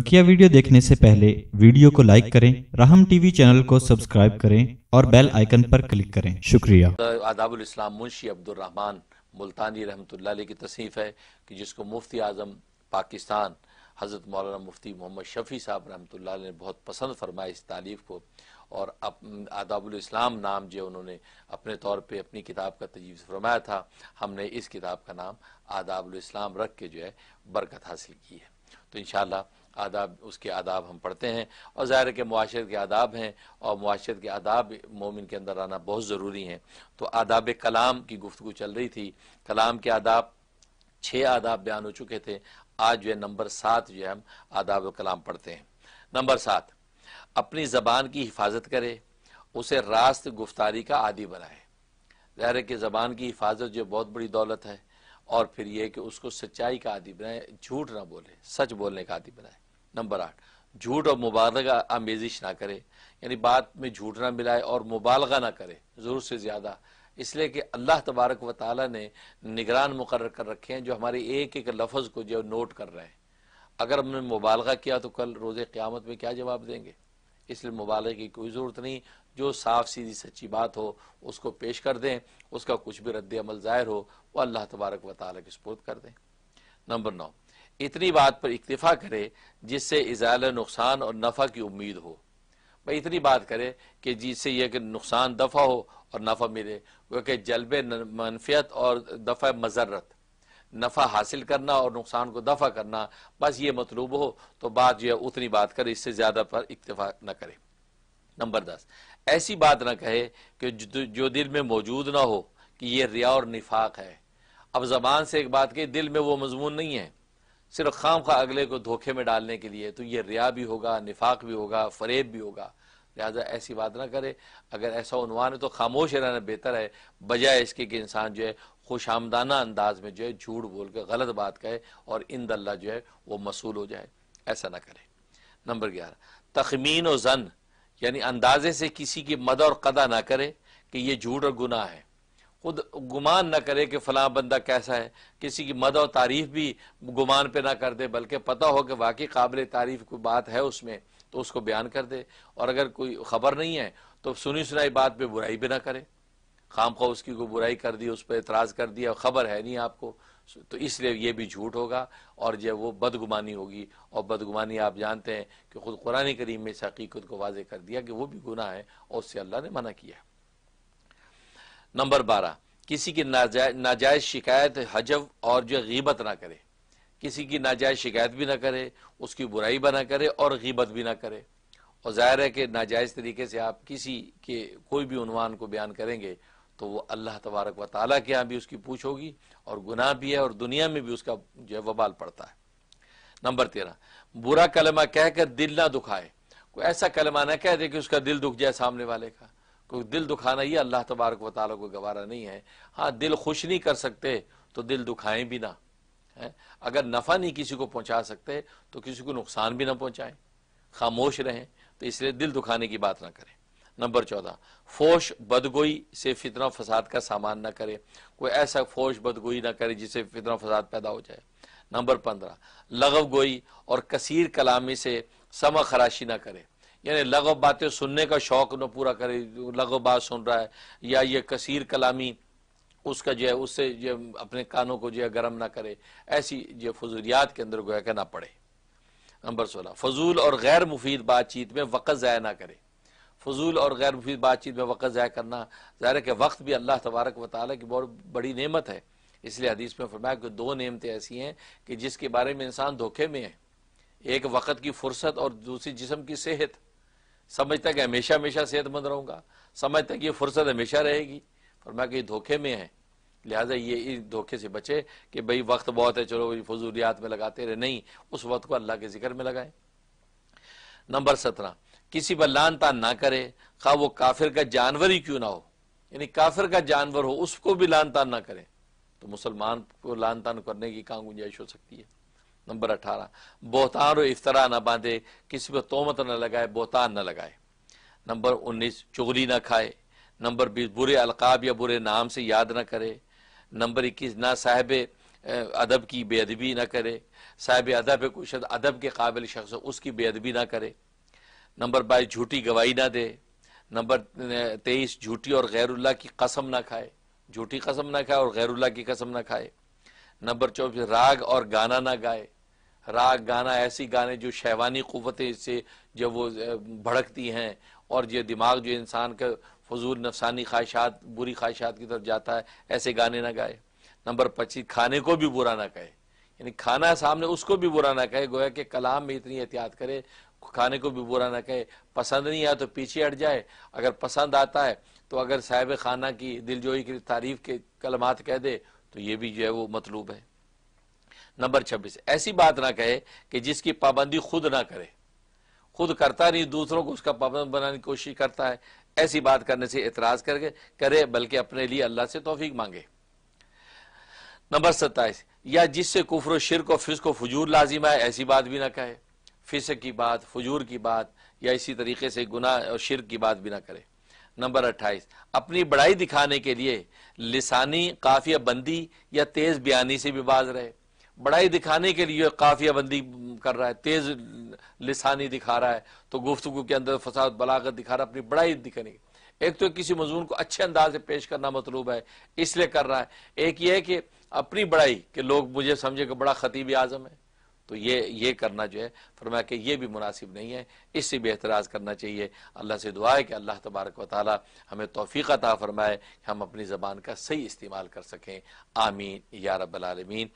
बकिया वीडियो देखने से पहले वीडियो को लाइक करें राहम टीवी चैनल को सब्सक्राइब करें और बेल आइकन पर क्लिक करें शुक्रिया आदाबुल इस्लाम मुंशी रहमान मुल्तानी रहमतुल्लाह की तसीफ़ है कि जिसको मुफ्ती आज़म पाकिस्तान हज़रत मौलाना मुफ्ती मोहम्मद शफ़ी साहब रहमतुल्लाह ने बहुत पसंद फरमाया इस तालीफ़ को और आदाबुल इस्लाम नाम जो उन्होंने अपने तौर पे अपनी किताब का तजीज़ फरमाया था हमने इस किताब का नाम आदाबुल इस्लाम रख के जो है बरकत हासिल की है तो इन आदाब उसके आदाब हम पढ़ते हैं और ज़ाहिर के कि के आदाब हैं और माशरे के आदाब मोमिन के अंदर आना बहुत ज़रूरी हैं तो आदाब कलाम की गुफ्तु चल रही थी कलाम के आदाब छः आदाब बयान हो चुके थे आज जो है नंबर सात जो है हम आदाब कलाम पढ़ते हैं नंबर सात अपनी ज़बान की हिफाजत करे उसे रास्त गुफ्तारी का आदि बनाए ज़ाहिर के ज़बान की हिफाजत जो बहुत बड़ी दौलत है और फिर यह कि उसको सच्चाई का आदि बनाए झूठ ना बोले सच बोलने का आदि बनाए नंबर आठ झूठ और मुबालगा आमेजिश ना करे यानी बात में झूठ ना मिलाए और मुबालगा ना करे ज़रूर से ज़्यादा इसलिए कि अल्लाह तबारक व ताली ने निगरान मुकर कर रखे हैं जो हमारे एक एक लफ्ज़ को जो नोट कर रहे हैं अगर हमने मुबालगा किया तो कल रोज़ क़्यामत में क्या जवाब देंगे इसलिए मुबालक की कोई ज़रूरत नहीं जो साफ सीधी सच्ची बात हो उसको पेश कर दें उसका कुछ भी रद्द अमल ज़ाहिर हो वो अल्लाह तबारक वाल के सपोर्ट कर दें नंबर नौ इतनी बात पर इतफ़ा करे जिससे इजाला नुकसान और नफ़ा की उम्मीद हो भाई इतनी बात करे कि जिससे यह कि नुकसान दफ़ा हो और नफ़ा मिले क्योंकि कि जलब मनफियत और दफ़ा मजरत नफ़ा हासिल करना और नुकसान को दफ़ा करना बस ये मतलूब हो तो बात जो है उतनी बात करे इससे ज़्यादा पर इतफा न करे नंबर दस ऐसी बात ना कहे कि जो दिल में मौजूद ना हो कि ये रिया और निफाक है अब ज़बान से एक बात कही दिल में वो मजमून नहीं है सिर्फ खाम खा अगले को धोखे में डालने के लिए तो ये रिया भी होगा निफाक भी होगा फरेब भी होगा लिहाजा ऐसी बात ना करे अगर ऐसा उनवान है तो खामोश रहना बेहतर है बजाय इसके कि इंसान जो है खुश आमदाना अंदाज में जो है झूठ बोल के गलत बात कहे और इन दल्ला जो है वो मसूल हो जाए ऐसा ना करे नंबर ग्यारह तखमीन और जन यानी अंदाजे से किसी की मद और कदा ना करे कि ये झूठ और गुनाह है खुद गुमान ना करे कि फलां बंदा कैसा है किसी की मद और तारीफ भी गुमान पे ना कर दे बल्कि पता हो कि वाकई काबिल तारीफ कोई बात है उसमें तो उसको बयान कर दे और अगर कोई खबर नहीं है तो सुनी सुनाई बात पे बुराई भी ना करे खाम खा उसकी को बुराई कर दी उस पर एतराज़ कर दिया खबर है नहीं आपको तो इसलिए ये भी झूठ होगा और जब वो बदगुमानी होगी और बदगुमानी आप जानते हैं कि खुद कुरान करीम में हकीकत को वाजे कर दिया कि वो भी गुना है और उससे अल्लाह ने मना किया नंबर बारह किसी की नाजायज नाजायज़ शिकायत हजब और जो गीबत ना करे किसी की नाजायज शिकायत भी ना करे उसकी बुराई भी ना करे और गीबत भी ना करे और ज़ाहिर है कि नाजायज़ तरीके से आप किसी के कोई भी उनवान को बयान करेंगे तो वो अल्लाह तबारक व ताली के यहाँ भी उसकी पूछ होगी और गुनाह भी है और दुनिया में भी उसका जो है वबाल पड़ता है नंबर तेरह बुरा कलमा कहकर दिल ना दुखाए कोई ऐसा कलमा ना कह दे कि उसका दिल दुख जाए सामने वाले का क्योंकि दिल दुखाना ही अल्लाह तबारक व ताली को गवारा नहीं है हाँ दिल खुश नहीं कर सकते तो दिल दुखाएं भी ना है अगर नफ़ा नहीं किसी को पहुंचा सकते तो किसी को नुकसान भी ना पहुंचाएं खामोश रहें तो इसलिए दिल दुखाने की बात ना करें नंबर चौदह फोश बदगोई से फितना फसाद का सामान ना करें कोई ऐसा फोश बदगोई ना करे जिससे फितना फसाद पैदा हो जाए नंबर पंद्रह लगव गोई और कसीर कलामी से समा खराशी ना करे यानी लगव बातें सुनने का शौक न पूरा करे लगव बात सुन रहा है या ये कसीर कलामी उसका जो है उससे जो अपने कानों को जो है गर्म ना करे ऐसी जो फजूलियात के अंदर गोया करना ना पड़े नंबर सोलह फजूल और गैर मुफीद बातचीत में वक़्त ज़ाय ना करे फजूल और गैर मुफीद बातचीत में वक़्त ज़ाय करना ज़ाहिर है कि वक्त भी अल्लाह तबारक व ताली की बहुत बड़ी नेमत है इसलिए हदीस में फरमाया कि दो नेमतें ऐसी हैं कि जिसके बारे में इंसान धोखे में है एक वक़्त की फुर्सत और दूसरी जिसम की सेहत समझता कि हमेशा हमेशा सेहतमंद रहूँगा समझता कि ये फुर्सत हमेशा रहेगी और मैं कहीं धोखे में है लिहाजा ये इस धोखे से बचे कि भाई वक्त बहुत है चलो फजूलियात में लगाते रहे नहीं उस वक्त को अल्लाह के जिक्र में लगाए नंबर सत्रह किसी पर लान तान ना करे खा वो काफिर का जानवर ही क्यों ना हो यानी काफिर का जानवर हो उसको भी लान तान ना करे तो मुसलमान को लान तान करने की कहा गुंजाइश हो सकती है नंबर अठारह बोहतान और इफ्तरा ना बांधे किसी पर तोमत ना लगाए बोहतान ना लगाए नंबर उन्नीस चुगली ना खाए नंबर बीस बुरे अलकाब या बुरे नाम से याद ना करे नंबर इक्कीस ना साहब अदब की बेअदबी ना करे साहब अदब कोई अदब के काबिल शख्स उसकी बेअदबी ना करे नंबर बाईस झूठी गवाही ना दे नंबर तेईस झूठी और गैरुल्ला की कसम ना खाए झूठी कसम ना खाए और गैरुल्ला की कसम ना खाए नंबर चौबीस राग और गाना ना गाए राग गाना ऐसी गाने जो शैवानी कुतें से जब वो भड़कती हैं और ये दिमाग जो इंसान का फजूल नफसानी ख्वाहिशात बुरी ख्वाहिशात की तरफ जाता है ऐसे गाने ना गाए नंबर पच्चीस खाने को भी बुरा ना कहे यानी खाना सामने उसको भी बुरा ना कहे गोया कि कलाम में इतनी एहतियात करे खाने को भी बुरा ना कहे पसंद नहीं आया तो पीछे हट जाए अगर पसंद आता है तो अगर साहब खाना की दिलजोई की तारीफ़ के कलमात कह दे तो ये भी जो है वो मतलूब है नंबर छब्बीस ऐसी बात ना कहे कि जिसकी पाबंदी खुद ना करे खुद करता नहीं दूसरों को उसका पाबंद बनाने की कोशिश करता है ऐसी बात करने से एतराज करके करे बल्कि अपने लिए अल्लाह से तोफीक मांगे नंबर सत्ताईस या जिससे कुफर शिरक और को फजूर लाजिम आए ऐसी बात भी ना कहे फिस की बात फजूर की बात या इसी तरीके से गुना और शिर की बात भी ना करे नंबर अट्ठाईस अपनी बड़ाई दिखाने के लिए लिसानी काफिया बंदी या तेज बयानी से भी बाज रहे बड़ाई दिखाने के लिए काफिया बंदी कर रहा है तेज लिसानी दिखा रहा है तो गुफ्तु के अंदर फसाद बलागत दिखा रहा है अपनी बड़ाई दिखाने एक तो किसी मज़ून को अच्छे अंदाज से पेश करना मतलूब है इसलिए कर रहा है एक ये है कि अपनी बड़ाई के लोग मुझे समझे कि बड़ा खतीब आजम है तो ये ये करना जो है फरमाया कि ये भी मुनासिब नहीं है इससे भी एतराज़ करना चाहिए अल्लाह से दुआ है कि अल्लाह तबारक व हमें तोफ़ी अता फ़रमाए कि हम अपनी ज़बान का सही इस्तेमाल कर सकें आमीन या रबालमीन